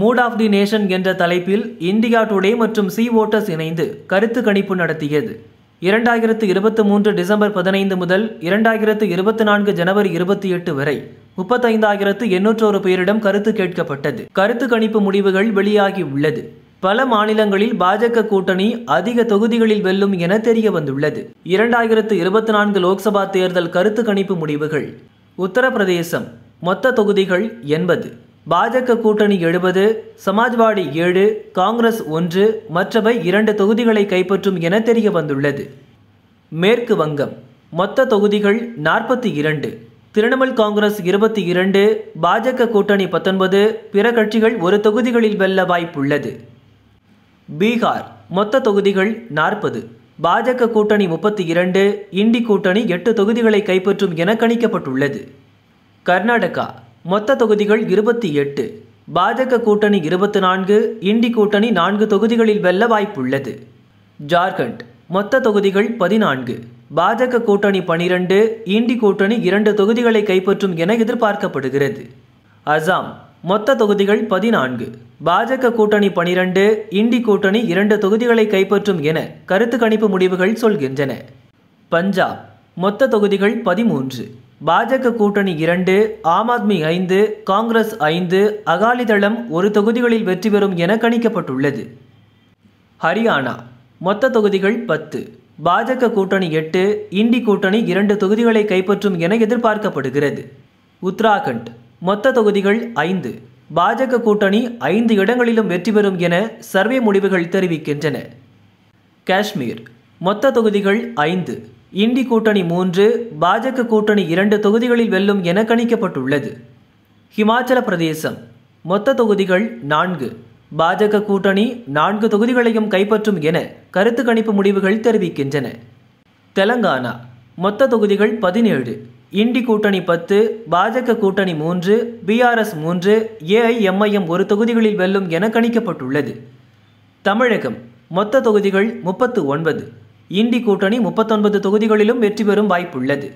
mood of the nation என்ற தலைப்பில் India Today மற்றும் சி ஓட்டர்ஸ் இணைந்து கருத்து கணிப்பு நடத்தியது இரண்டாயிரத்து இருபத்தி மூன்று டிசம்பர் பதினைந்து முதல் இரண்டாயிரத்து இருபத்தி நான்கு ஜனவரி இருபத்தி எட்டு வரை முப்பத்தைந்தாயிரத்து எண்ணூற்றோரு பேரிடம் கருத்து கேட்கப்பட்டது கருத்து கணிப்பு முடிவுகள் வெளியாகி உள்ளது பல மாநிலங்களில் பாஜக கூட்டணி அதிக தொகுதிகளில் வெல்லும் என தெரிய வந்துள்ளது இரண்டாயிரத்து இருபத்தி நான்கு லோக்சபா தேர்தல் கருத்து கணிப்பு முடிவுகள் உத்தரப்பிரதேசம் மொத்த தொகுதிகள் எண்பது பாஜக கூட்டணி எழுபது சமாஜ்வாடி ஏழு காங்கிரஸ் ஒன்று மற்றவை இரண்டு தொகுதிகளை கைப்பற்றும் என தெரிய வந்துள்ளது மேற்கு வங்கம் மொத்த தொகுதிகள் நாற்பத்தி இரண்டு திரிணாமுல் காங்கிரஸ் இருபத்தி இரண்டு பாஜக கூட்டணி பத்தொன்பது பிற கட்சிகள் ஒரு தொகுதிகளில் வெல்ல வாய்ப்புள்ளது பீகார் மொத்த தொகுதிகள் நாற்பது பாஜக கூட்டணி முப்பத்தி இரண்டு இண்டி கூட்டணி எட்டு தொகுதிகளை கைப்பற்றும் என கணிக்கப்பட்டுள்ளது கர்நாடகா மொத்த தொகுதிகள் இருபத்தி எட்டு பாஜக கூட்டணி இருபத்தி நான்கு இண்டி கூட்டணி நான்கு தொகுதிகளில் வெல்ல வாய்ப்புள்ளது ஜார்க்கண்ட் மொத்த தொகுதிகள் பதினான்கு பாஜக கூட்டணி பனிரெண்டு இண்டி கூட்டணி இரண்டு தொகுதிகளை கைப்பற்றும் என எதிர்பார்க்கப்படுகிறது அசாம் மொத்த தொகுதிகள் பதினான்கு பாஜக கூட்டணி பனிரெண்டு இண்டி கூட்டணி இரண்டு தொகுதிகளை கைப்பற்றும் என கருத்து கணிப்பு முடிவுகள் சொல்கின்றன பஞ்சாப் மொத்த தொகுதிகள் பதிமூன்று பாஜக கூட்டணி இரண்டு ஆம் ஆத்மி ஐந்து காங்கிரஸ் ஐந்து அகாலிதளம் ஒரு தொகுதிகளில் வெற்றி பெறும் என கணிக்கப்பட்டுள்ளது ஹரியானா மொத்த தொகுதிகள் பத்து பாஜக கூட்டணி எட்டு இண்டி கூட்டணி இரண்டு தொகுதிகளை கைப்பற்றும் என எதிர்பார்க்கப்படுகிறது உத்தராகண்ட் மொத்த தொகுதிகள் ஐந்து பாஜக கூட்டணி ஐந்து இடங்களிலும் வெற்றி பெறும் என சர்வே முடிவுகள் தெரிவிக்கின்றன காஷ்மீர் மொத்த தொகுதிகள் ஐந்து இண்டி கூட்டணி மூன்று பாஜக கூட்டணி இரண்டு தொகுதிகளில் வெல்லும் என கணிக்கப்பட்டுள்ளது ஹிமாச்சல பிரதேசம் மொத்த தொகுதிகள் நான்கு பாஜக கூட்டணி நான்கு தொகுதிகளையும் கைப்பற்றும் என கருத்து கணிப்பு முடிவுகள் தெரிவிக்கின்றன தெலங்கானா மொத்த தொகுதிகள் பதினேழு இண்டி கூட்டணி பத்து பாஜக கூட்டணி மூன்று பிஆர்எஸ் மூன்று ஏஐஎம்ஐஎம் ஒரு தொகுதிகளில் வெல்லும் என கணிக்கப்பட்டுள்ளது தமிழகம் மொத்த தொகுதிகள் முப்பத்து ஒன்பது இண்டி கூட்டணி முப்பத்தொன்பது தொகுதிகளிலும் வெற்றி பெறும் வாய்ப்புள்ளது